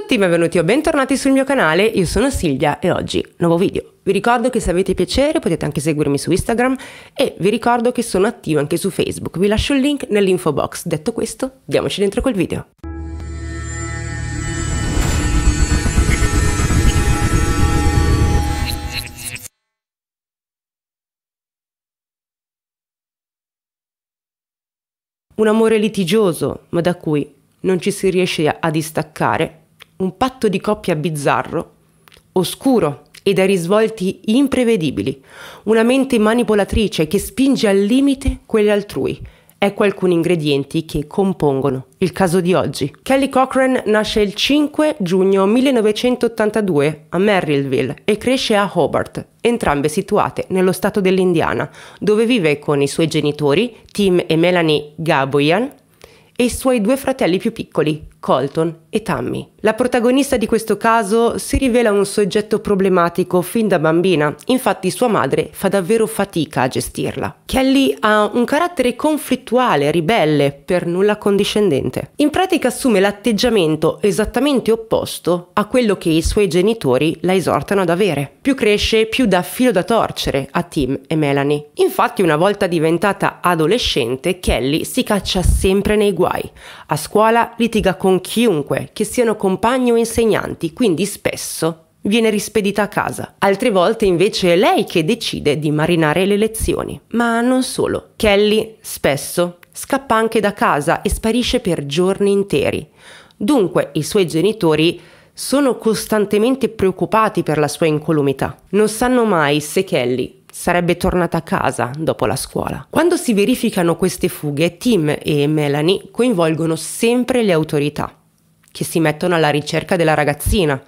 tutti, benvenuti o bentornati sul mio canale, io sono Silvia e oggi nuovo video. Vi ricordo che se avete piacere potete anche seguirmi su Instagram e vi ricordo che sono attiva anche su Facebook, vi lascio il link nell'info box. Detto questo, diamoci dentro col video. Un amore litigioso, ma da cui non ci si riesce a distaccare un patto di coppia bizzarro, oscuro e dai risvolti imprevedibili, una mente manipolatrice che spinge al limite quelle altrui. Ecco alcuni ingredienti che compongono il caso di oggi. Kelly Cochran nasce il 5 giugno 1982 a Merrillville e cresce a Hobart, entrambe situate nello stato dell'Indiana, dove vive con i suoi genitori, Tim e Melanie Gaboyan, e i suoi due fratelli più piccoli, Colton e Tammy. La protagonista di questo caso si rivela un soggetto problematico fin da bambina, infatti sua madre fa davvero fatica a gestirla. Kelly ha un carattere conflittuale, ribelle, per nulla condiscendente. In pratica assume l'atteggiamento esattamente opposto a quello che i suoi genitori la esortano ad avere. Più cresce, più dà filo da torcere a Tim e Melanie. Infatti una volta diventata adolescente, Kelly si caccia sempre nei guai. A scuola litiga con con chiunque, che siano compagni o insegnanti, quindi spesso viene rispedita a casa. Altre volte invece è lei che decide di marinare le lezioni. Ma non solo. Kelly spesso scappa anche da casa e sparisce per giorni interi. Dunque i suoi genitori sono costantemente preoccupati per la sua incolumità. Non sanno mai se Kelly sarebbe tornata a casa dopo la scuola. Quando si verificano queste fughe, Tim e Melanie coinvolgono sempre le autorità, che si mettono alla ricerca della ragazzina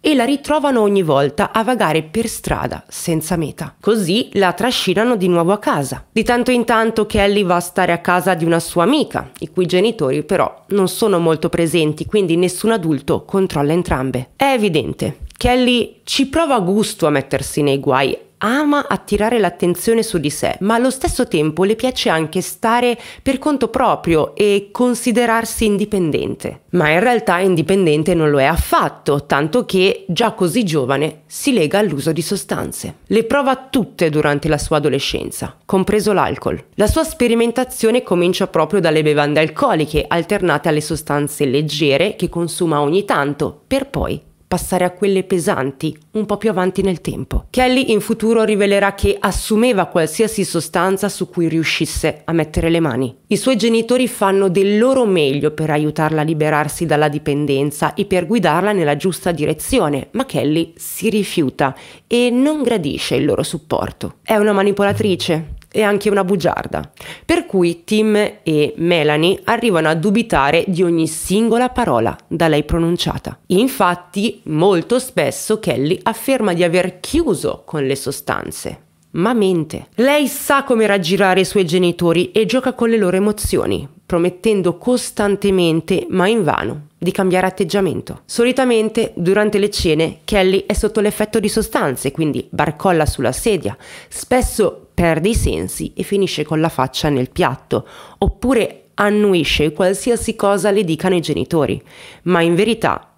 e la ritrovano ogni volta a vagare per strada senza meta. Così la trascinano di nuovo a casa. Di tanto in tanto Kelly va a stare a casa di una sua amica, i cui genitori però non sono molto presenti, quindi nessun adulto controlla entrambe. È evidente Kelly ci prova a gusto a mettersi nei guai, ama attirare l'attenzione su di sé, ma allo stesso tempo le piace anche stare per conto proprio e considerarsi indipendente. Ma in realtà indipendente non lo è affatto, tanto che già così giovane si lega all'uso di sostanze. Le prova tutte durante la sua adolescenza, compreso l'alcol. La sua sperimentazione comincia proprio dalle bevande alcoliche alternate alle sostanze leggere che consuma ogni tanto, per poi passare a quelle pesanti un po' più avanti nel tempo. Kelly in futuro rivelerà che assumeva qualsiasi sostanza su cui riuscisse a mettere le mani. I suoi genitori fanno del loro meglio per aiutarla a liberarsi dalla dipendenza e per guidarla nella giusta direzione, ma Kelly si rifiuta e non gradisce il loro supporto. È una manipolatrice, e anche una bugiarda. Per cui Tim e Melanie arrivano a dubitare di ogni singola parola da lei pronunciata. Infatti, molto spesso Kelly afferma di aver chiuso con le sostanze. Ma mente. Lei sa come raggirare i suoi genitori e gioca con le loro emozioni, promettendo costantemente, ma invano, di cambiare atteggiamento. Solitamente durante le cene Kelly è sotto l'effetto di sostanze, quindi barcolla sulla sedia, spesso perde i sensi e finisce con la faccia nel piatto, oppure annuisce qualsiasi cosa le dicano i genitori, ma in verità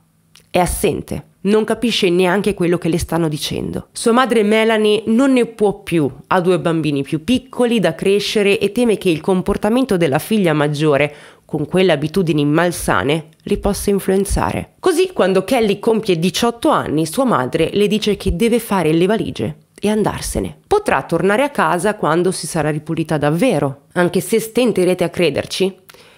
è assente. Non capisce neanche quello che le stanno dicendo. Sua madre Melanie non ne può più, ha due bambini più piccoli da crescere e teme che il comportamento della figlia maggiore, con quelle abitudini malsane, li possa influenzare. Così quando Kelly compie 18 anni, sua madre le dice che deve fare le valigie e andarsene. Potrà tornare a casa quando si sarà ripulita davvero. Anche se stenterete a crederci,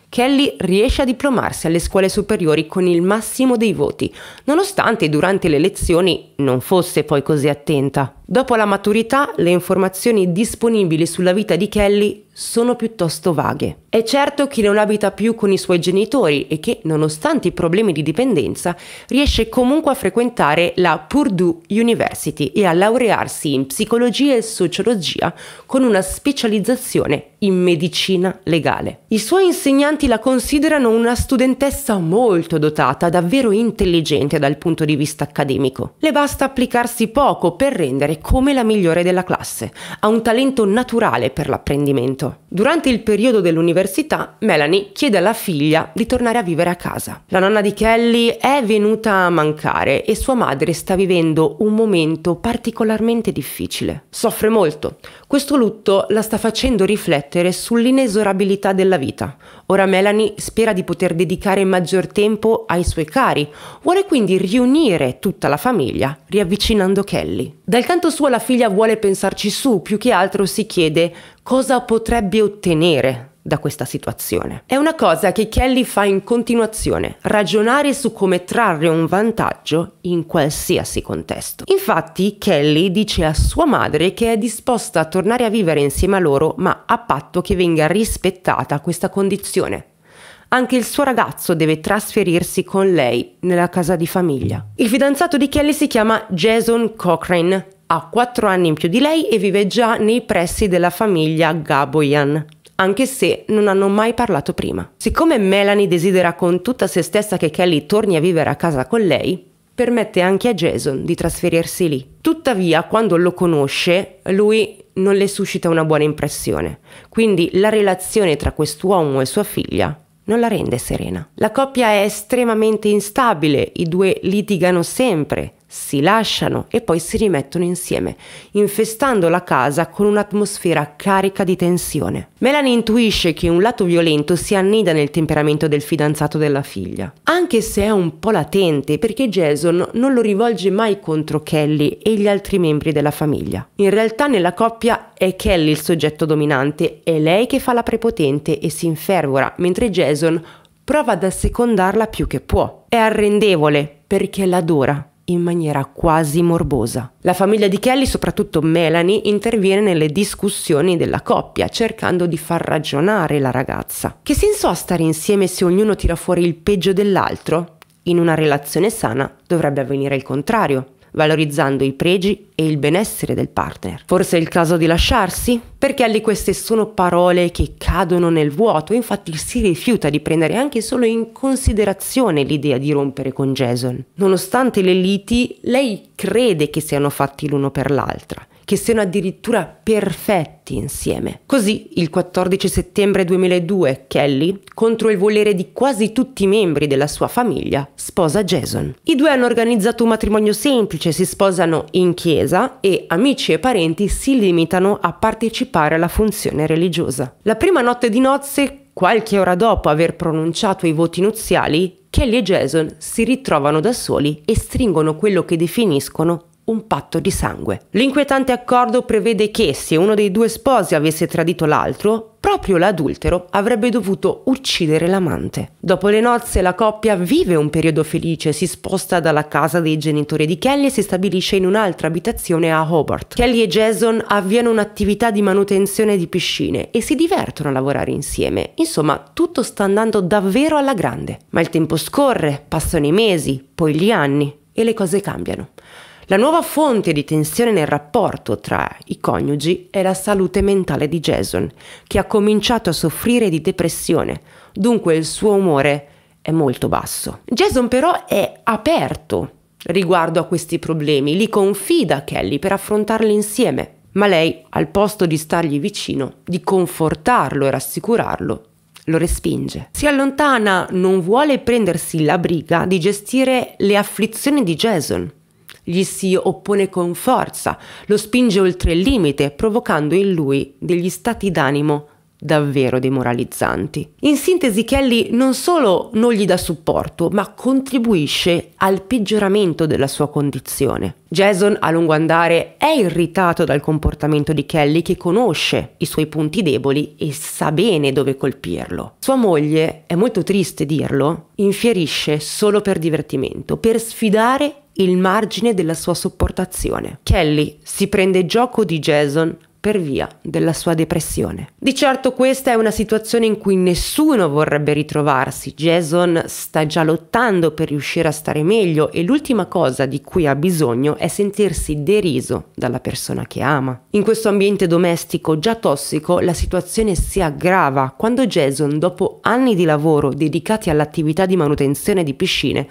Kelly riesce a diplomarsi alle scuole superiori con il massimo dei voti, nonostante durante le lezioni non fosse poi così attenta. Dopo la maturità, le informazioni disponibili sulla vita di Kelly sono piuttosto vaghe. È certo che non abita più con i suoi genitori e che, nonostante i problemi di dipendenza, riesce comunque a frequentare la Purdue University e a laurearsi in psicologia e sociologia con una specializzazione in medicina legale. I suoi insegnanti la considerano una studentessa molto dotata, davvero intelligente dal punto di vista accademico. Le basta applicarsi poco per rendere come la migliore della classe. Ha un talento naturale per l'apprendimento. Durante il periodo dell'università, Melanie chiede alla figlia di tornare a vivere a casa. La nonna di Kelly è venuta a mancare e sua madre sta vivendo un momento particolarmente difficile. Soffre molto. Questo lutto la sta facendo riflettere sull'inesorabilità della vita, Ora Melanie spera di poter dedicare maggior tempo ai suoi cari, vuole quindi riunire tutta la famiglia, riavvicinando Kelly. Dal canto suo la figlia vuole pensarci su, più che altro si chiede cosa potrebbe ottenere da questa situazione. È una cosa che Kelly fa in continuazione, ragionare su come trarre un vantaggio in qualsiasi contesto. Infatti Kelly dice a sua madre che è disposta a tornare a vivere insieme a loro, ma a patto che venga rispettata questa condizione. Anche il suo ragazzo deve trasferirsi con lei nella casa di famiglia. Il fidanzato di Kelly si chiama Jason Cochrane, ha 4 anni in più di lei e vive già nei pressi della famiglia Gaboyan anche se non hanno mai parlato prima. Siccome Melanie desidera con tutta se stessa che Kelly torni a vivere a casa con lei, permette anche a Jason di trasferirsi lì. Tuttavia, quando lo conosce, lui non le suscita una buona impressione, quindi la relazione tra quest'uomo e sua figlia non la rende serena. La coppia è estremamente instabile, i due litigano sempre, si lasciano e poi si rimettono insieme, infestando la casa con un'atmosfera carica di tensione. Melanie intuisce che un lato violento si annida nel temperamento del fidanzato della figlia, anche se è un po' latente perché Jason non lo rivolge mai contro Kelly e gli altri membri della famiglia. In realtà nella coppia è Kelly il soggetto dominante, è lei che fa la prepotente e si infervora, mentre Jason prova ad assecondarla più che può. È arrendevole perché l'adora in maniera quasi morbosa. La famiglia di Kelly, soprattutto Melanie, interviene nelle discussioni della coppia, cercando di far ragionare la ragazza. Che senso ha stare insieme se ognuno tira fuori il peggio dell'altro? In una relazione sana dovrebbe avvenire il contrario valorizzando i pregi e il benessere del partner. Forse è il caso di lasciarsi? Perché Kelly queste sono parole che cadono nel vuoto, infatti si rifiuta di prendere anche solo in considerazione l'idea di rompere con Jason. Nonostante le liti, lei crede che siano fatti l'uno per l'altra che siano addirittura perfetti insieme. Così, il 14 settembre 2002, Kelly, contro il volere di quasi tutti i membri della sua famiglia, sposa Jason. I due hanno organizzato un matrimonio semplice, si sposano in chiesa e amici e parenti si limitano a partecipare alla funzione religiosa. La prima notte di nozze, Qualche ora dopo aver pronunciato i voti nuziali, Kelly e Jason si ritrovano da soli e stringono quello che definiscono un patto di sangue. L'inquietante accordo prevede che se uno dei due sposi avesse tradito l'altro, proprio l'adultero avrebbe dovuto uccidere l'amante. Dopo le nozze la coppia vive un periodo felice, si sposta dalla casa dei genitori di Kelly e si stabilisce in un'altra abitazione a Hobart. Kelly e Jason avviano un'attività di manutenzione di piscine e si divertono a lavorare insieme. Insomma, tutto sta andando davvero alla grande. Ma il tempo scorre, passano i mesi, poi gli anni e le cose cambiano. La nuova fonte di tensione nel rapporto tra i coniugi è la salute mentale di Jason, che ha cominciato a soffrire di depressione, dunque il suo umore è molto basso. Jason però è aperto riguardo a questi problemi, li confida a Kelly per affrontarli insieme, ma lei, al posto di stargli vicino, di confortarlo e rassicurarlo, lo respinge. Si allontana, non vuole prendersi la briga di gestire le afflizioni di Jason gli si oppone con forza, lo spinge oltre il limite, provocando in lui degli stati d'animo davvero demoralizzanti. In sintesi Kelly non solo non gli dà supporto, ma contribuisce al peggioramento della sua condizione. Jason a lungo andare è irritato dal comportamento di Kelly che conosce i suoi punti deboli e sa bene dove colpirlo. Sua moglie, è molto triste dirlo, infierisce solo per divertimento, per sfidare il margine della sua sopportazione. Kelly si prende gioco di Jason per via della sua depressione. Di certo questa è una situazione in cui nessuno vorrebbe ritrovarsi, Jason sta già lottando per riuscire a stare meglio e l'ultima cosa di cui ha bisogno è sentirsi deriso dalla persona che ama. In questo ambiente domestico già tossico la situazione si aggrava quando Jason, dopo anni di lavoro dedicati all'attività di manutenzione di piscine,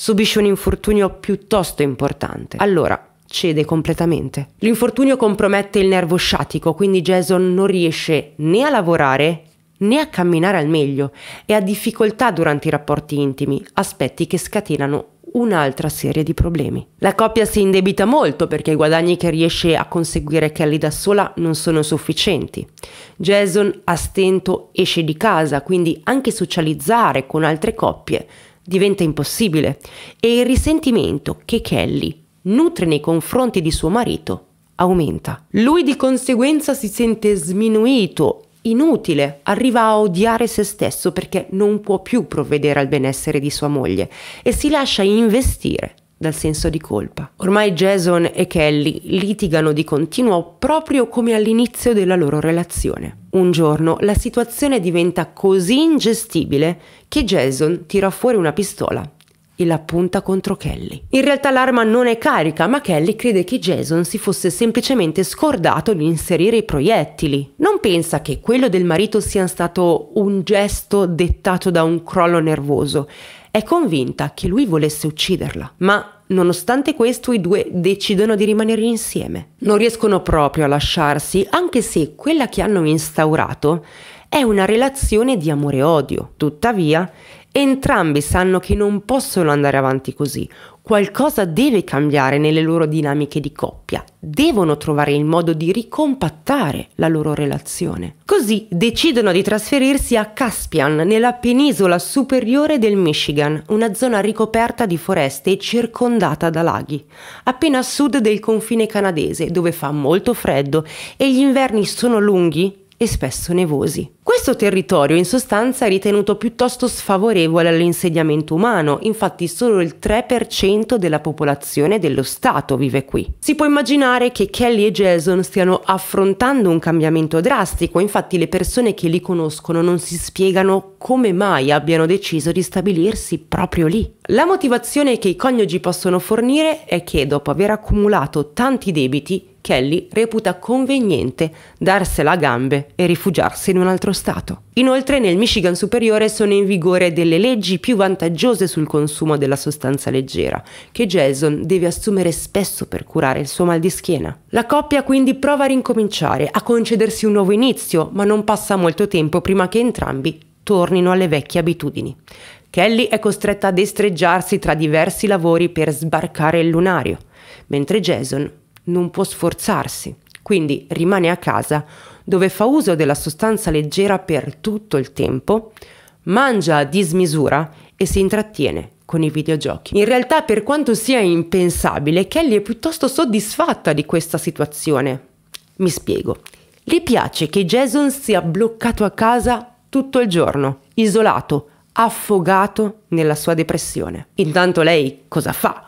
subisce un infortunio piuttosto importante. Allora, cede completamente. L'infortunio compromette il nervo sciatico, quindi Jason non riesce né a lavorare né a camminare al meglio e ha difficoltà durante i rapporti intimi, aspetti che scatenano un'altra serie di problemi. La coppia si indebita molto perché i guadagni che riesce a conseguire Kelly da sola non sono sufficienti. Jason a stento esce di casa, quindi anche socializzare con altre coppie diventa impossibile e il risentimento che Kelly nutre nei confronti di suo marito aumenta. Lui di conseguenza si sente sminuito, inutile, arriva a odiare se stesso perché non può più provvedere al benessere di sua moglie e si lascia investire dal senso di colpa. Ormai Jason e Kelly litigano di continuo proprio come all'inizio della loro relazione. Un giorno la situazione diventa così ingestibile che Jason tira fuori una pistola e la punta contro Kelly. In realtà l'arma non è carica, ma Kelly crede che Jason si fosse semplicemente scordato di inserire i proiettili. Non pensa che quello del marito sia stato un gesto dettato da un crollo nervoso. È convinta che lui volesse ucciderla, ma Nonostante questo i due decidono di rimanere insieme. Non riescono proprio a lasciarsi, anche se quella che hanno instaurato è una relazione di amore e odio. Tuttavia, Entrambi sanno che non possono andare avanti così. Qualcosa deve cambiare nelle loro dinamiche di coppia. Devono trovare il modo di ricompattare la loro relazione. Così decidono di trasferirsi a Caspian, nella penisola superiore del Michigan, una zona ricoperta di foreste e circondata da laghi, appena a sud del confine canadese, dove fa molto freddo e gli inverni sono lunghi e spesso nevosi. Questo territorio in sostanza è ritenuto piuttosto sfavorevole all'insediamento umano, infatti solo il 3% della popolazione dello Stato vive qui. Si può immaginare che Kelly e Jason stiano affrontando un cambiamento drastico, infatti le persone che li conoscono non si spiegano come mai abbiano deciso di stabilirsi proprio lì. La motivazione che i coniugi possono fornire è che dopo aver accumulato tanti debiti, Kelly reputa conveniente darsela a gambe e rifugiarsi in un altro stato. Inoltre nel Michigan superiore sono in vigore delle leggi più vantaggiose sul consumo della sostanza leggera, che Jason deve assumere spesso per curare il suo mal di schiena. La coppia quindi prova a rincominciare, a concedersi un nuovo inizio, ma non passa molto tempo prima che entrambi tornino alle vecchie abitudini. Kelly è costretta a destreggiarsi tra diversi lavori per sbarcare il lunario, mentre Jason non può sforzarsi, quindi rimane a casa dove fa uso della sostanza leggera per tutto il tempo, mangia a dismisura e si intrattiene con i videogiochi. In realtà, per quanto sia impensabile, Kelly è piuttosto soddisfatta di questa situazione. Mi spiego. Le piace che Jason sia bloccato a casa tutto il giorno, isolato, affogato nella sua depressione. Intanto lei cosa fa?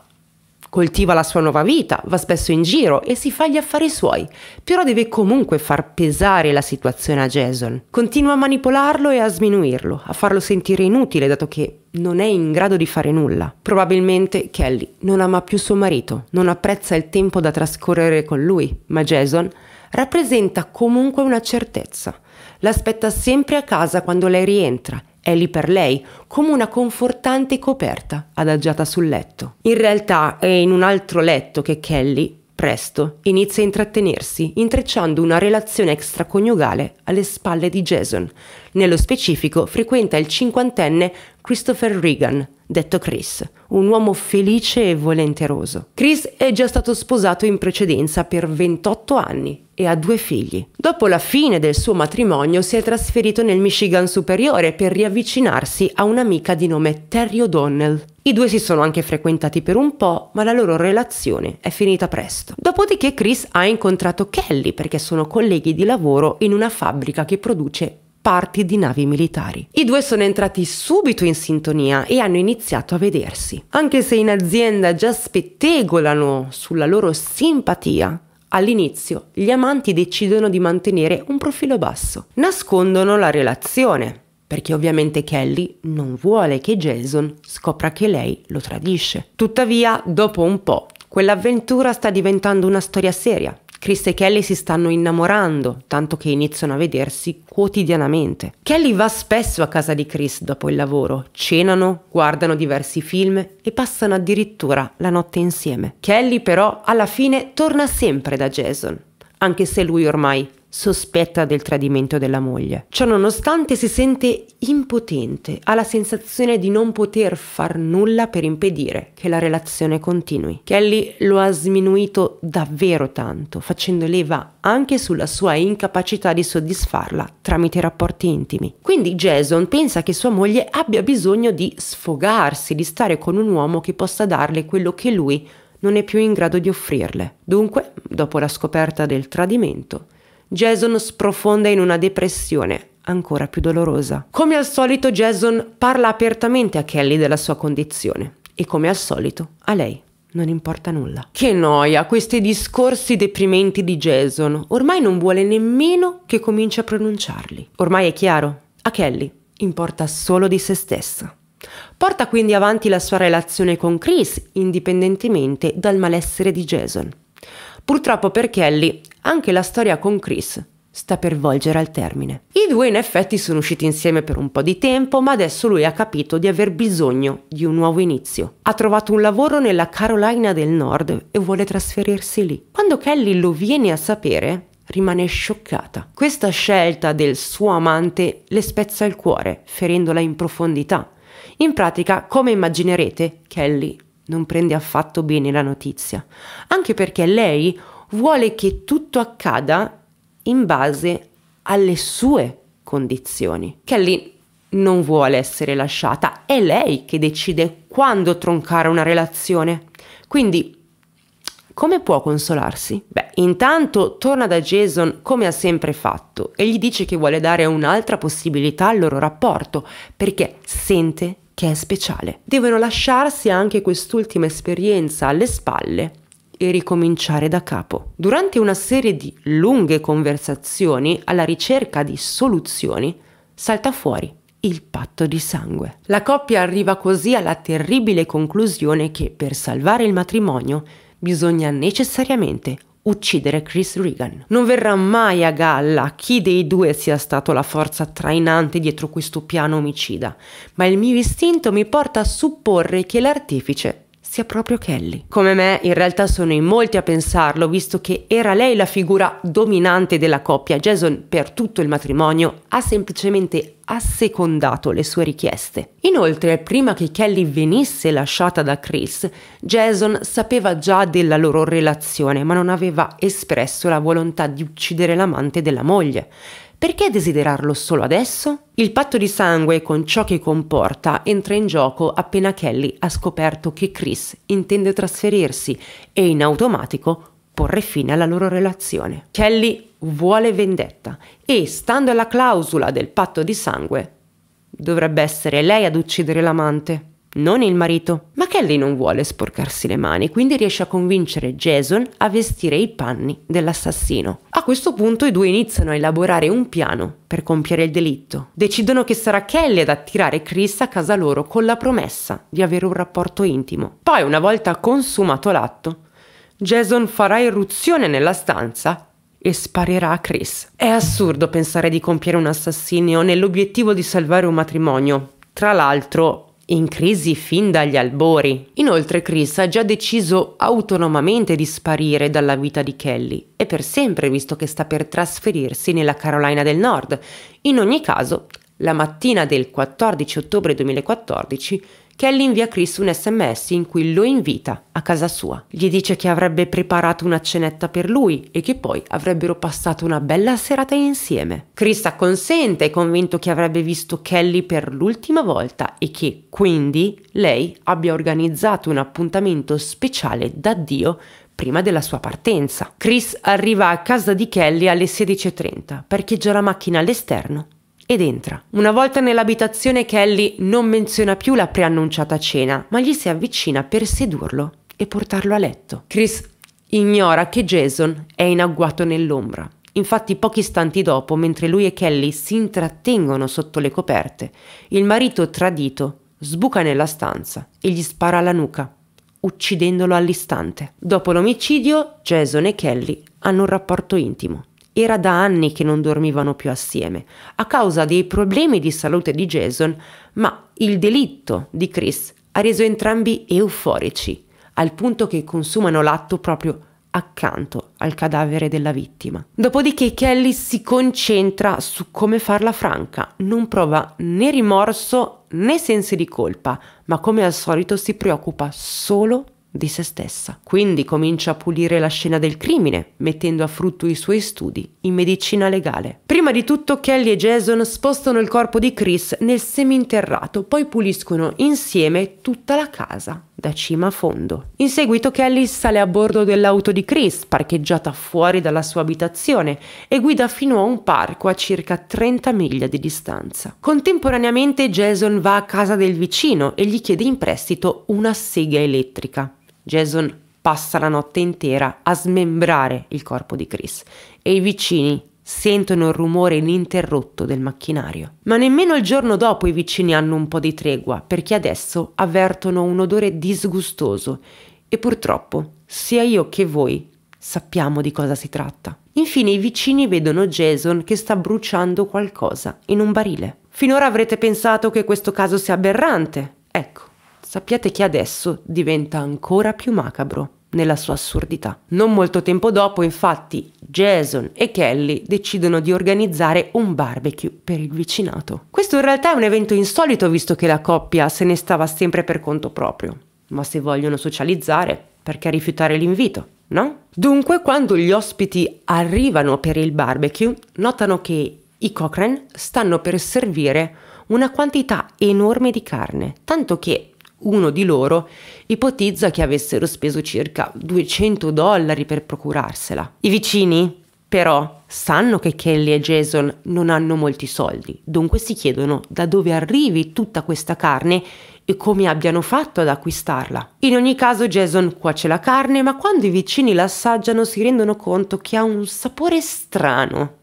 coltiva la sua nuova vita, va spesso in giro e si fa gli affari suoi, però deve comunque far pesare la situazione a Jason. Continua a manipolarlo e a sminuirlo, a farlo sentire inutile dato che non è in grado di fare nulla. Probabilmente Kelly non ama più suo marito, non apprezza il tempo da trascorrere con lui, ma Jason rappresenta comunque una certezza. L'aspetta sempre a casa quando lei rientra è lì per lei, come una confortante coperta adagiata sul letto. In realtà è in un altro letto che Kelly presto inizia a intrattenersi, intrecciando una relazione extraconiugale alle spalle di Jason. Nello specifico frequenta il cinquantenne Christopher Regan, detto Chris, un uomo felice e volenteroso. Chris è già stato sposato in precedenza per 28 anni e ha due figli. Dopo la fine del suo matrimonio si è trasferito nel Michigan superiore per riavvicinarsi a un'amica di nome Terry O'Donnell. I due si sono anche frequentati per un po', ma la loro relazione è finita presto. Dopodiché Chris ha incontrato Kelly perché sono colleghi di lavoro in una fabbrica che produce parti di navi militari. I due sono entrati subito in sintonia e hanno iniziato a vedersi. Anche se in azienda già spettegolano sulla loro simpatia, all'inizio gli amanti decidono di mantenere un profilo basso. Nascondono la relazione, perché ovviamente Kelly non vuole che Jason scopra che lei lo tradisce. Tuttavia, dopo un po', quell'avventura sta diventando una storia seria Chris e Kelly si stanno innamorando, tanto che iniziano a vedersi quotidianamente. Kelly va spesso a casa di Chris dopo il lavoro, cenano, guardano diversi film e passano addirittura la notte insieme. Kelly però alla fine torna sempre da Jason, anche se lui ormai sospetta del tradimento della moglie. Ciononostante si sente impotente, ha la sensazione di non poter far nulla per impedire che la relazione continui. Kelly lo ha sminuito davvero tanto, facendo leva anche sulla sua incapacità di soddisfarla tramite rapporti intimi. Quindi Jason pensa che sua moglie abbia bisogno di sfogarsi, di stare con un uomo che possa darle quello che lui non è più in grado di offrirle. Dunque, dopo la scoperta del tradimento, Jason sprofonda in una depressione ancora più dolorosa. Come al solito Jason parla apertamente a Kelly della sua condizione e come al solito a lei non importa nulla. Che noia, questi discorsi deprimenti di Jason. Ormai non vuole nemmeno che cominci a pronunciarli. Ormai è chiaro, a Kelly importa solo di se stessa. Porta quindi avanti la sua relazione con Chris, indipendentemente dal malessere di Jason. Purtroppo per Kelly anche la storia con Chris sta per volgere al termine. I due in effetti sono usciti insieme per un po' di tempo, ma adesso lui ha capito di aver bisogno di un nuovo inizio. Ha trovato un lavoro nella Carolina del Nord e vuole trasferirsi lì. Quando Kelly lo viene a sapere, rimane scioccata. Questa scelta del suo amante le spezza il cuore, ferendola in profondità. In pratica, come immaginerete, Kelly non prende affatto bene la notizia, anche perché lei vuole che tutto accada in base alle sue condizioni. Kelly non vuole essere lasciata, è lei che decide quando troncare una relazione. Quindi, come può consolarsi? Beh, intanto torna da Jason come ha sempre fatto e gli dice che vuole dare un'altra possibilità al loro rapporto, perché sente che è speciale. Devono lasciarsi anche quest'ultima esperienza alle spalle e ricominciare da capo. Durante una serie di lunghe conversazioni alla ricerca di soluzioni, salta fuori il patto di sangue. La coppia arriva così alla terribile conclusione che per salvare il matrimonio bisogna necessariamente uccidere Chris Regan. Non verrà mai a galla chi dei due sia stato la forza trainante dietro questo piano omicida, ma il mio istinto mi porta a supporre che l'artefice sia proprio Kelly. Come me, in realtà sono in molti a pensarlo, visto che era lei la figura dominante della coppia. Jason, per tutto il matrimonio, ha semplicemente assecondato le sue richieste. Inoltre, prima che Kelly venisse lasciata da Chris, Jason sapeva già della loro relazione, ma non aveva espresso la volontà di uccidere l'amante della moglie. Perché desiderarlo solo adesso? Il patto di sangue con ciò che comporta entra in gioco appena Kelly ha scoperto che Chris intende trasferirsi e in automatico porre fine alla loro relazione. Kelly vuole vendetta e, stando alla clausola del patto di sangue, dovrebbe essere lei ad uccidere l'amante non il marito. Ma Kelly non vuole sporcarsi le mani, quindi riesce a convincere Jason a vestire i panni dell'assassino. A questo punto i due iniziano a elaborare un piano per compiere il delitto. Decidono che sarà Kelly ad attirare Chris a casa loro con la promessa di avere un rapporto intimo. Poi, una volta consumato l'atto, Jason farà irruzione nella stanza e sparerà a Chris. È assurdo pensare di compiere un assassinio nell'obiettivo di salvare un matrimonio. Tra l'altro, in crisi fin dagli albori. Inoltre Chris ha già deciso autonomamente di sparire dalla vita di Kelly e per sempre visto che sta per trasferirsi nella Carolina del Nord. In ogni caso, la mattina del 14 ottobre 2014 Kelly invia Chris un sms in cui lo invita a casa sua. Gli dice che avrebbe preparato una cenetta per lui e che poi avrebbero passato una bella serata insieme. Chris acconsente, convinto che avrebbe visto Kelly per l'ultima volta e che quindi lei abbia organizzato un appuntamento speciale d'addio prima della sua partenza. Chris arriva a casa di Kelly alle 16.30, parcheggia la macchina all'esterno ed entra. Una volta nell'abitazione Kelly non menziona più la preannunciata cena, ma gli si avvicina per sedurlo e portarlo a letto. Chris ignora che Jason è in agguato nell'ombra. Infatti pochi istanti dopo, mentre lui e Kelly si intrattengono sotto le coperte, il marito tradito sbuca nella stanza e gli spara alla nuca, uccidendolo all'istante. Dopo l'omicidio, Jason e Kelly hanno un rapporto intimo. Era da anni che non dormivano più assieme, a causa dei problemi di salute di Jason, ma il delitto di Chris ha reso entrambi euforici, al punto che consumano l'atto proprio accanto al cadavere della vittima. Dopodiché Kelly si concentra su come farla franca, non prova né rimorso né sensi di colpa, ma come al solito si preoccupa solo di se stessa. Quindi comincia a pulire la scena del crimine, mettendo a frutto i suoi studi in medicina legale. Prima di tutto Kelly e Jason spostano il corpo di Chris nel seminterrato, poi puliscono insieme tutta la casa, da cima a fondo. In seguito Kelly sale a bordo dell'auto di Chris, parcheggiata fuori dalla sua abitazione, e guida fino a un parco a circa 30 miglia di distanza. Contemporaneamente Jason va a casa del vicino e gli chiede in prestito una sega elettrica. Jason passa la notte intera a smembrare il corpo di Chris e i vicini sentono il rumore ininterrotto del macchinario. Ma nemmeno il giorno dopo i vicini hanno un po' di tregua perché adesso avvertono un odore disgustoso e purtroppo sia io che voi sappiamo di cosa si tratta. Infine i vicini vedono Jason che sta bruciando qualcosa in un barile. Finora avrete pensato che questo caso sia aberrante. Ecco, sappiate che adesso diventa ancora più macabro nella sua assurdità. Non molto tempo dopo, infatti, Jason e Kelly decidono di organizzare un barbecue per il vicinato. Questo in realtà è un evento insolito visto che la coppia se ne stava sempre per conto proprio. Ma se vogliono socializzare, perché rifiutare l'invito, no? Dunque, quando gli ospiti arrivano per il barbecue, notano che i Cochrane stanno per servire una quantità enorme di carne, tanto che uno di loro ipotizza che avessero speso circa 200 dollari per procurarsela. I vicini, però, sanno che Kelly e Jason non hanno molti soldi, dunque si chiedono da dove arrivi tutta questa carne e come abbiano fatto ad acquistarla. In ogni caso Jason cuoce la carne, ma quando i vicini l'assaggiano si rendono conto che ha un sapore strano.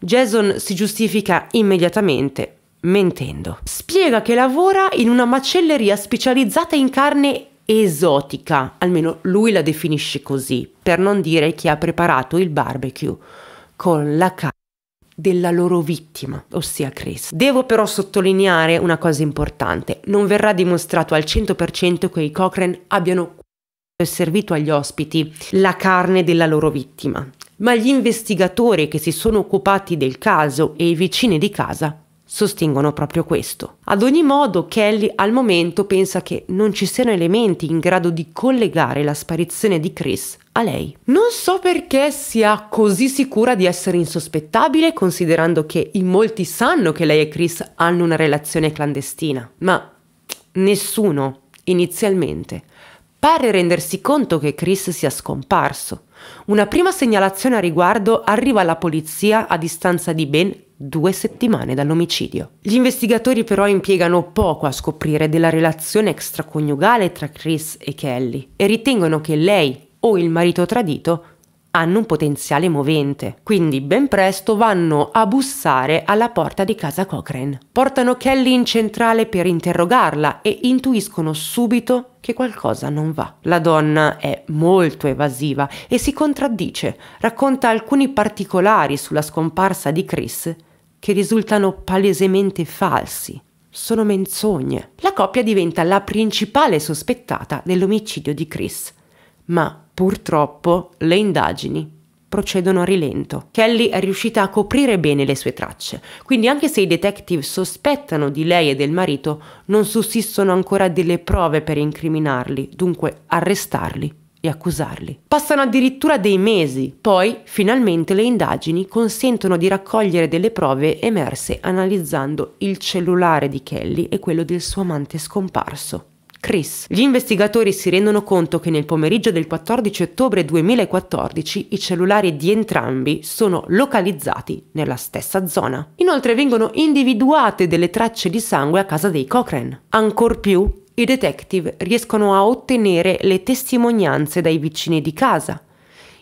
Jason si giustifica immediatamente, mentendo. Spiega che lavora in una macelleria specializzata in carne esotica, almeno lui la definisce così, per non dire che ha preparato il barbecue con la carne della loro vittima, ossia Chris. Devo però sottolineare una cosa importante, non verrà dimostrato al 100% che i Cochrane abbiano servito agli ospiti la carne della loro vittima, ma gli investigatori che si sono occupati del caso e i vicini di casa sostengono proprio questo. Ad ogni modo, Kelly al momento pensa che non ci siano elementi in grado di collegare la sparizione di Chris a lei. Non so perché sia così sicura di essere insospettabile, considerando che in molti sanno che lei e Chris hanno una relazione clandestina, ma nessuno, inizialmente, pare rendersi conto che Chris sia scomparso. Una prima segnalazione a riguardo arriva alla polizia a distanza di ben due settimane dall'omicidio. Gli investigatori però impiegano poco a scoprire della relazione extraconiugale tra Chris e Kelly e ritengono che lei o il marito tradito hanno un potenziale movente, quindi ben presto vanno a bussare alla porta di casa Cochrane. Portano Kelly in centrale per interrogarla e intuiscono subito che qualcosa non va. La donna è molto evasiva e si contraddice, racconta alcuni particolari sulla scomparsa di Chris che risultano palesemente falsi. Sono menzogne. La coppia diventa la principale sospettata dell'omicidio di Chris, ma purtroppo le indagini procedono a rilento. Kelly è riuscita a coprire bene le sue tracce, quindi anche se i detective sospettano di lei e del marito, non sussistono ancora delle prove per incriminarli, dunque arrestarli e accusarli. Passano addirittura dei mesi, poi finalmente le indagini consentono di raccogliere delle prove emerse analizzando il cellulare di Kelly e quello del suo amante scomparso. Chris. Gli investigatori si rendono conto che nel pomeriggio del 14 ottobre 2014 i cellulari di entrambi sono localizzati nella stessa zona. Inoltre vengono individuate delle tracce di sangue a casa dei Cochrane. Ancor più, i detective riescono a ottenere le testimonianze dai vicini di casa,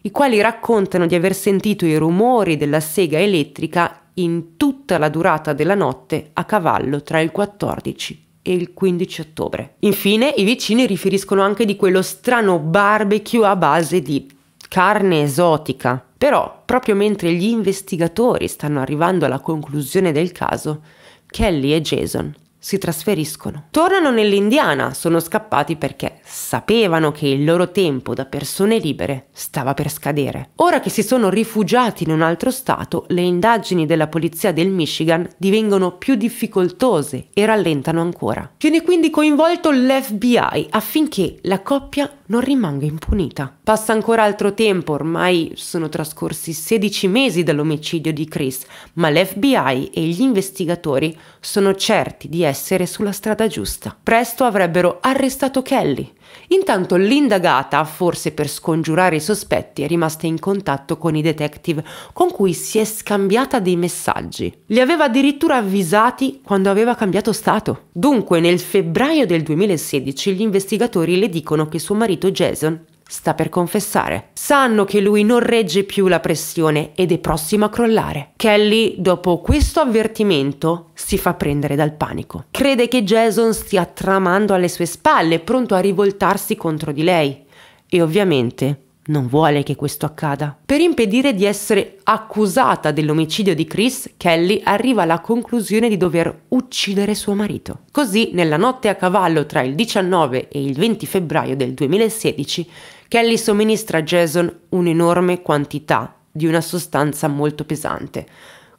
i quali raccontano di aver sentito i rumori della sega elettrica in tutta la durata della notte a cavallo tra il 14 e il 15 ottobre. Infine, i vicini riferiscono anche di quello strano barbecue a base di carne esotica. Però, proprio mentre gli investigatori stanno arrivando alla conclusione del caso, Kelly e Jason si trasferiscono. Tornano nell'Indiana, sono scappati perché sapevano che il loro tempo da persone libere stava per scadere. Ora che si sono rifugiati in un altro stato, le indagini della polizia del Michigan divengono più difficoltose e rallentano ancora. Viene quindi coinvolto l'FBI affinché la coppia non rimanga impunita. Passa ancora altro tempo, ormai sono trascorsi 16 mesi dall'omicidio di Chris, ma l'FBI e gli investigatori sono certi di essere sulla strada giusta. Presto avrebbero arrestato Kelly, Intanto l'indagata, forse per scongiurare i sospetti, è rimasta in contatto con i detective con cui si è scambiata dei messaggi. Li aveva addirittura avvisati quando aveva cambiato stato. Dunque nel febbraio del 2016 gli investigatori le dicono che suo marito Jason sta per confessare. Sanno che lui non regge più la pressione ed è prossimo a crollare. Kelly, dopo questo avvertimento, si fa prendere dal panico. Crede che Jason stia tramando alle sue spalle, pronto a rivoltarsi contro di lei. E ovviamente non vuole che questo accada. Per impedire di essere accusata dell'omicidio di Chris, Kelly arriva alla conclusione di dover uccidere suo marito. Così, nella notte a cavallo tra il 19 e il 20 febbraio del 2016, Kelly somministra a Jason un'enorme quantità di una sostanza molto pesante,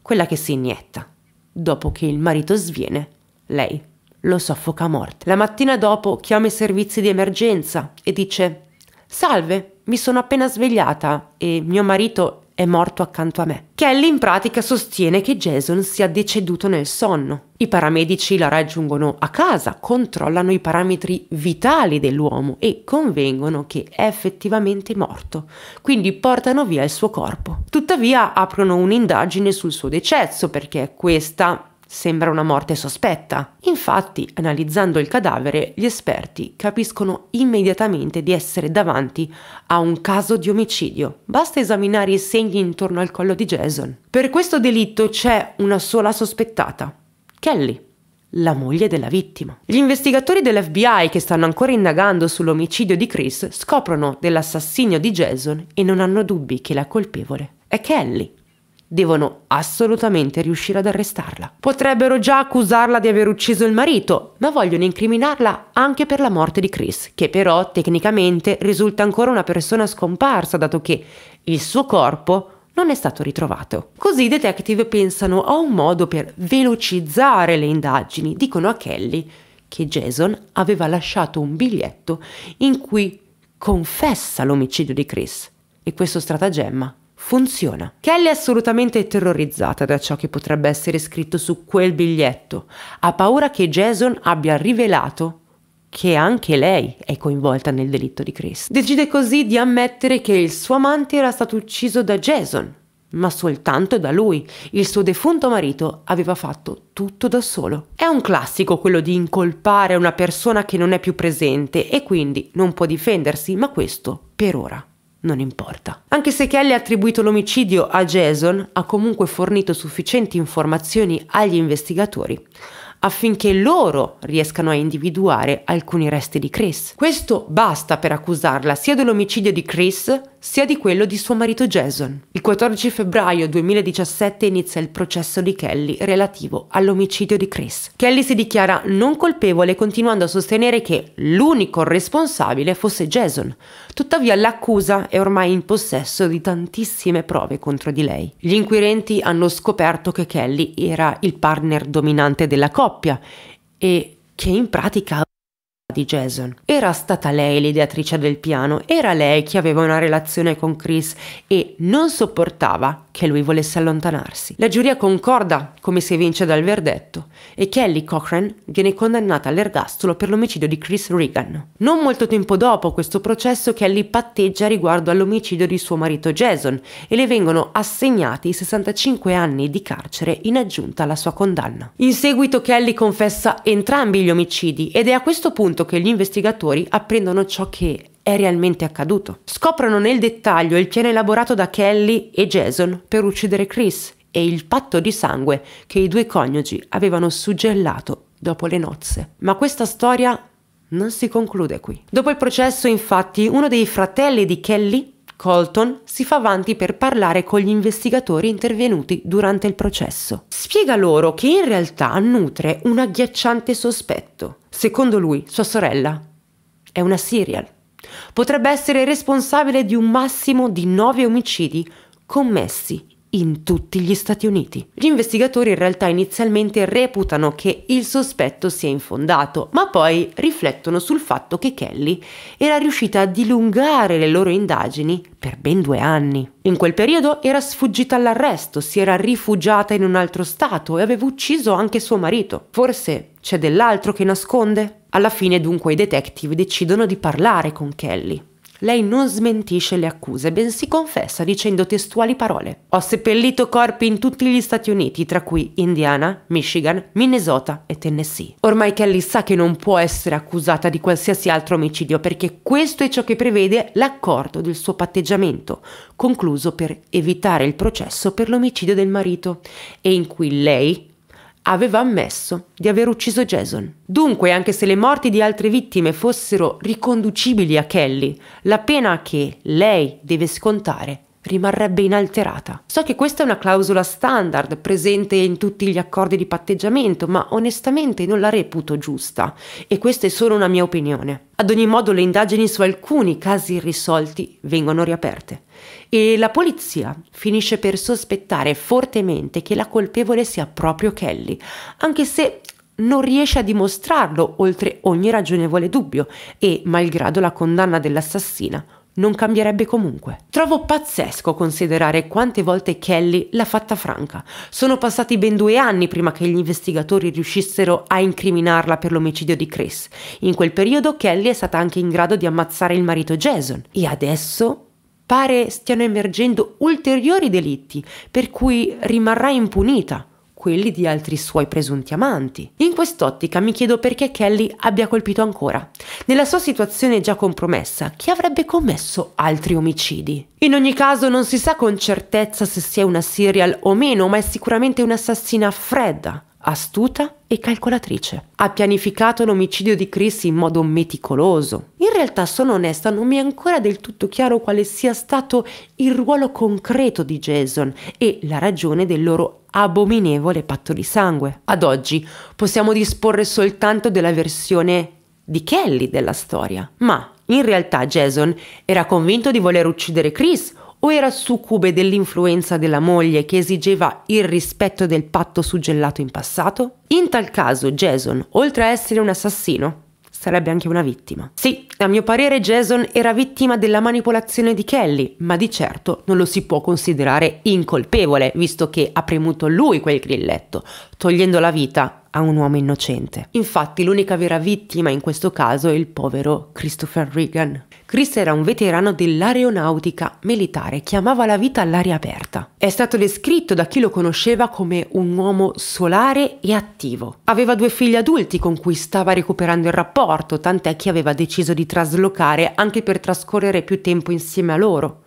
quella che si inietta. Dopo che il marito sviene, lei lo soffoca a morte. La mattina dopo chiama i servizi di emergenza e dice Salve, mi sono appena svegliata e mio marito è morto accanto a me. Kelly in pratica sostiene che Jason sia deceduto nel sonno. I paramedici la raggiungono a casa, controllano i parametri vitali dell'uomo e convengono che è effettivamente morto, quindi portano via il suo corpo. Tuttavia aprono un'indagine sul suo decesso perché questa Sembra una morte sospetta. Infatti, analizzando il cadavere, gli esperti capiscono immediatamente di essere davanti a un caso di omicidio. Basta esaminare i segni intorno al collo di Jason. Per questo delitto c'è una sola sospettata, Kelly la moglie della vittima. Gli investigatori dell'FBI che stanno ancora indagando sull'omicidio di Chris scoprono dell'assassinio di Jason e non hanno dubbi che la colpevole è Kelly. Devono assolutamente riuscire ad arrestarla. Potrebbero già accusarla di aver ucciso il marito, ma vogliono incriminarla anche per la morte di Chris, che però tecnicamente risulta ancora una persona scomparsa, dato che il suo corpo non è stato ritrovato. Così i detective pensano a un modo per velocizzare le indagini. Dicono a Kelly che Jason aveva lasciato un biglietto in cui confessa l'omicidio di Chris. E questo stratagemma funziona. Kelly è assolutamente terrorizzata da ciò che potrebbe essere scritto su quel biglietto. Ha paura che Jason abbia rivelato che anche lei è coinvolta nel delitto di Chris. Decide così di ammettere che il suo amante era stato ucciso da Jason, ma soltanto da lui. Il suo defunto marito aveva fatto tutto da solo. È un classico quello di incolpare una persona che non è più presente e quindi non può difendersi, ma questo per ora non importa. Anche se Kelly ha attribuito l'omicidio a Jason, ha comunque fornito sufficienti informazioni agli investigatori affinché loro riescano a individuare alcuni resti di Chris. Questo basta per accusarla sia dell'omicidio di Chris sia di quello di suo marito Jason. Il 14 febbraio 2017 inizia il processo di Kelly relativo all'omicidio di Chris. Kelly si dichiara non colpevole continuando a sostenere che l'unico responsabile fosse Jason. Tuttavia l'accusa è ormai in possesso di tantissime prove contro di lei. Gli inquirenti hanno scoperto che Kelly era il partner dominante della coppia e che in pratica di Jason. Era stata lei l'ideatrice del piano, era lei che aveva una relazione con Chris e non sopportava che lui volesse allontanarsi. La giuria concorda, come si evince dal verdetto, e Kelly Cochran viene condannata all'ergastolo per l'omicidio di Chris Regan. Non molto tempo dopo questo processo Kelly patteggia riguardo all'omicidio di suo marito Jason e le vengono assegnati 65 anni di carcere in aggiunta alla sua condanna. In seguito Kelly confessa entrambi gli omicidi ed è a questo punto che gli investigatori apprendono ciò che è realmente accaduto. Scoprono nel dettaglio il piano elaborato da Kelly e Jason per uccidere Chris e il patto di sangue che i due coniugi avevano suggellato dopo le nozze. Ma questa storia non si conclude qui. Dopo il processo, infatti, uno dei fratelli di Kelly, Colton, si fa avanti per parlare con gli investigatori intervenuti durante il processo. Spiega loro che in realtà nutre un agghiacciante sospetto. Secondo lui, sua sorella è una serial potrebbe essere responsabile di un massimo di nove omicidi commessi in tutti gli Stati Uniti. Gli investigatori in realtà inizialmente reputano che il sospetto sia infondato, ma poi riflettono sul fatto che Kelly era riuscita a dilungare le loro indagini per ben due anni. In quel periodo era sfuggita all'arresto, si era rifugiata in un altro stato e aveva ucciso anche suo marito. Forse c'è dell'altro che nasconde? Alla fine dunque i detective decidono di parlare con Kelly. Lei non smentisce le accuse, bensì confessa dicendo testuali parole. Ho seppellito corpi in tutti gli Stati Uniti, tra cui Indiana, Michigan, Minnesota e Tennessee. Ormai Kelly sa che non può essere accusata di qualsiasi altro omicidio perché questo è ciò che prevede l'accordo del suo patteggiamento, concluso per evitare il processo per l'omicidio del marito, e in cui lei aveva ammesso di aver ucciso Jason. Dunque, anche se le morti di altre vittime fossero riconducibili a Kelly, la pena che lei deve scontare rimarrebbe inalterata. So che questa è una clausola standard presente in tutti gli accordi di patteggiamento, ma onestamente non la reputo giusta e questa è solo una mia opinione. Ad ogni modo le indagini su alcuni casi irrisolti vengono riaperte e la polizia finisce per sospettare fortemente che la colpevole sia proprio Kelly, anche se non riesce a dimostrarlo oltre ogni ragionevole dubbio e, malgrado la condanna dell'assassina, non cambierebbe comunque. Trovo pazzesco considerare quante volte Kelly l'ha fatta franca. Sono passati ben due anni prima che gli investigatori riuscissero a incriminarla per l'omicidio di Chris. In quel periodo Kelly è stata anche in grado di ammazzare il marito Jason e adesso pare stiano emergendo ulteriori delitti per cui rimarrà impunita quelli di altri suoi presunti amanti. In quest'ottica mi chiedo perché Kelly abbia colpito ancora, nella sua situazione già compromessa, chi avrebbe commesso altri omicidi. In ogni caso non si sa con certezza se sia una serial o meno, ma è sicuramente un'assassina fredda, astuta e calcolatrice. Ha pianificato l'omicidio di Chris in modo meticoloso. In realtà, sono onesta, non mi è ancora del tutto chiaro quale sia stato il ruolo concreto di Jason e la ragione del loro abominevole patto di sangue. Ad oggi possiamo disporre soltanto della versione di Kelly della storia, ma in realtà Jason era convinto di voler uccidere Chris o era succube dell'influenza della moglie che esigeva il rispetto del patto suggellato in passato? In tal caso Jason, oltre a essere un assassino, sarebbe anche una vittima. Sì, a mio parere Jason era vittima della manipolazione di Kelly, ma di certo non lo si può considerare incolpevole, visto che ha premuto lui quel grilletto, togliendo la vita a un uomo innocente. Infatti l'unica vera vittima in questo caso è il povero Christopher Reagan. Chris era un veterano dell'aeronautica militare che amava la vita all'aria aperta. È stato descritto da chi lo conosceva come un uomo solare e attivo. Aveva due figli adulti con cui stava recuperando il rapporto, tant'è che aveva deciso di traslocare anche per trascorrere più tempo insieme a loro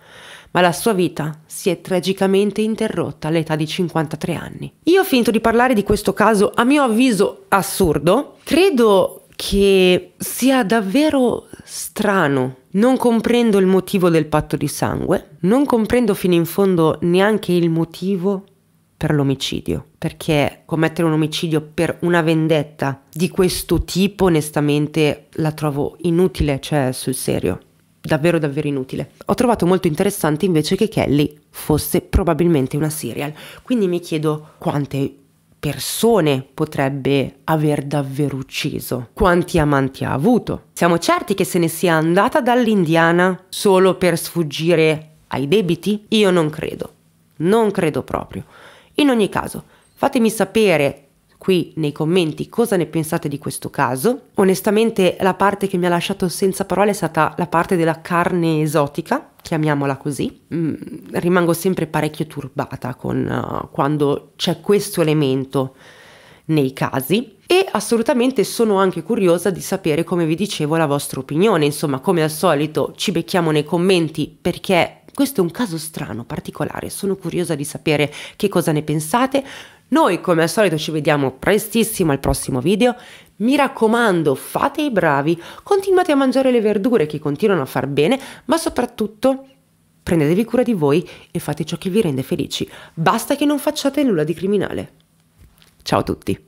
ma la sua vita si è tragicamente interrotta all'età di 53 anni. Io ho finito di parlare di questo caso, a mio avviso assurdo, credo che sia davvero strano. Non comprendo il motivo del patto di sangue, non comprendo fino in fondo neanche il motivo per l'omicidio, perché commettere un omicidio per una vendetta di questo tipo onestamente la trovo inutile, cioè sul serio davvero davvero inutile. Ho trovato molto interessante invece che Kelly fosse probabilmente una serial, quindi mi chiedo quante persone potrebbe aver davvero ucciso, quanti amanti ha avuto. Siamo certi che se ne sia andata dall'Indiana solo per sfuggire ai debiti? Io non credo, non credo proprio. In ogni caso, fatemi sapere qui nei commenti cosa ne pensate di questo caso. Onestamente la parte che mi ha lasciato senza parole è stata la parte della carne esotica, chiamiamola così. Mm, rimango sempre parecchio turbata con uh, quando c'è questo elemento nei casi e assolutamente sono anche curiosa di sapere come vi dicevo la vostra opinione, insomma come al solito ci becchiamo nei commenti perché questo è un caso strano, particolare, sono curiosa di sapere che cosa ne pensate, noi come al solito ci vediamo prestissimo al prossimo video. Mi raccomando, fate i bravi, continuate a mangiare le verdure che continuano a far bene, ma soprattutto prendetevi cura di voi e fate ciò che vi rende felici. Basta che non facciate nulla di criminale. Ciao a tutti!